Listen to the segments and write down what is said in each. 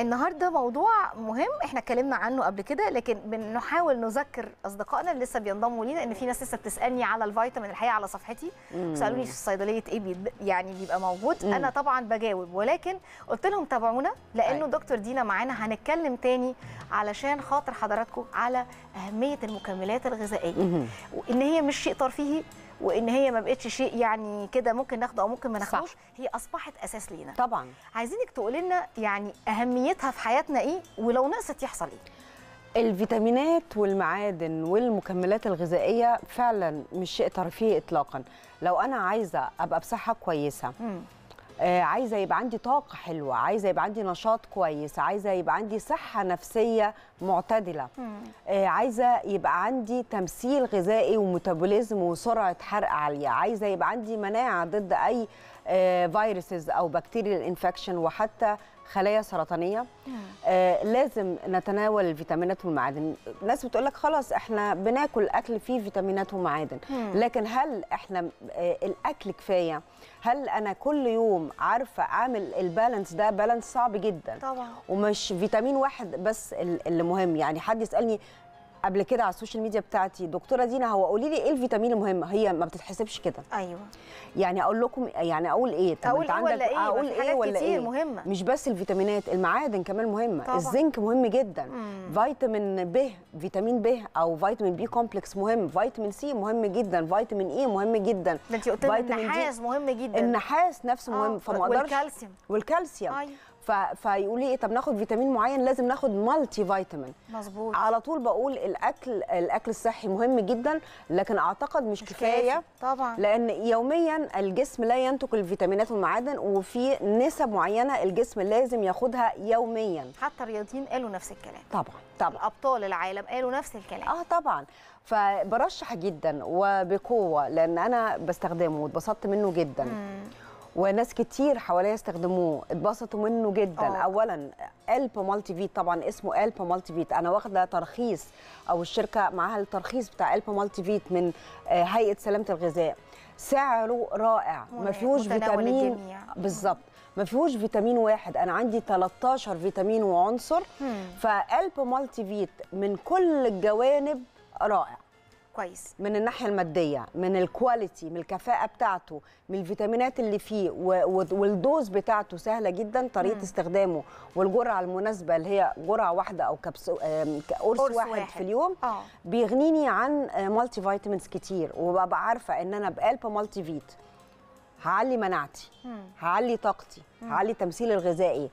النهارده موضوع مهم احنا اتكلمنا عنه قبل كده لكن بنحاول نذكر اصدقائنا اللي لسه بينضموا لينا ان في ناس لسه بتسالني على الفيتامين الحقيقه على صفحتي وسالوني في صيدليه ايه يعني بيبقى موجود مم. انا طبعا بجاوب ولكن قلت لهم تابعونا لانه أيوة. دكتور دينا معانا هنتكلم تاني علشان خاطر حضراتكم على اهميه المكملات الغذائيه مم. وان هي مش شيء ترفيهي وان هي ما بقتش شيء يعني كده ممكن ناخده او ممكن ما ناخدوش هي اصبحت اساس لينا طبعا عايزينك تقولي لنا يعني اهميتها في حياتنا ايه ولو نقصت يحصل ايه الفيتامينات والمعادن والمكملات الغذائيه فعلا مش شيء ترفيهي اطلاقا لو انا عايزه ابقى بصحه كويسه مم. آه، عايزه يبقى عندي طاقه حلوه عايزه يبقى عندي نشاط كويس عايزه يبقى عندي صحه نفسيه معتدله آه، عايزه يبقى عندي تمثيل غذائي وميتابوليزم وسرعه حرق عاليه عايزه يبقى عندي مناعه ضد اي فيروسز آه، او بكتيريال انفكشن وحتى خلايا سرطانيه آه لازم نتناول الفيتامينات والمعادن ناس بتقول لك خلاص احنا بناكل اكل فيه فيتامينات ومعادن لكن هل احنا آه الاكل كفايه هل انا كل يوم عارفه اعمل البالانس ده بالانس صعب جدا طبعا ومش فيتامين واحد بس اللي مهم يعني حد يسالني قبل كده على السوشيال ميديا بتاعتي دكتوره دينا هو قولي لي ايه الفيتامين المهم هي ما بتتحسبش كده ايوه يعني اقول لكم يعني اقول ايه طب اقول انت إيه عندك ولا ايه اقول ايه ولا كتير ايه مهمة. مش بس الفيتامينات المعادن كمان مهمه طبعا. الزنك مهم جدا مم. فيتامين ب فيتامين ب او فيتامين بي كومبلكس مهم فيتامين سي مهم جدا فيتامين اي e مهم جدا ده انت قلت النحاس مهم جدا النحاس نفسه مهم آه، فما اقدرش والكالسيوم والكالسيوم أيوة. فيقول لي إيه، طب ناخد فيتامين معين لازم ناخد مالتي فيتامين مظبوط على طول بقول الاكل الاكل الصحي مهم جدا لكن اعتقد مش, مش كفايه كافي. طبعا لان يوميا الجسم لا ينتج الفيتامينات والمعادن وفي نسب معينه الجسم لازم ياخدها يوميا حتى الرياضيين قالوا نفس الكلام طبعا طبعا ابطال العالم قالوا نفس الكلام اه طبعا فبرشح جدا وبقوه لان انا بستخدمه واتبسطت منه جدا مم. وناس كتير حواليا استخدموه اتبسطوا منه جدا أوه. اولا الب مالتي فيت طبعا اسمه الب مالتي فيت انا واخده ترخيص او الشركه معاها الترخيص بتاع الب مالتي فيت من آه، هيئه سلامه الغذاء سعره رائع ما فيهوش فيتامين آه. بالظبط ما فيهوش فيتامين واحد انا عندي 13 فيتامين وعنصر فالب مالتي فيت من كل الجوانب رائع كويس من الناحيه الماديه من الكواليتي من الكفاءه بتاعته من الفيتامينات اللي فيه والدوز بتاعته سهله جدا طريقه مم. استخدامه والجرعه المناسبه اللي هي جرعه واحده او كبس قرص واحد, واحد في اليوم آه. بيغنيني عن مالتي فيتامينز كتير وببقى عارفه ان انا بقلب مالتي فيت هعلي مناعتي مم. هعلي طاقتي مم. هعلي تمثيل الغذائي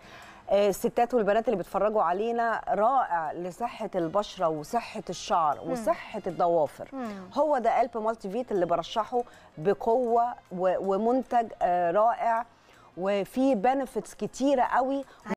الستات والبنات اللي بيتفرجوا علينا رائع لصحه البشره وصحه الشعر وصحه الضوافر هو ده قلب مالتي فيت اللي برشحه بقوه ومنتج آه، رائع وفيه بنفيتس كتيره قوي أيوة.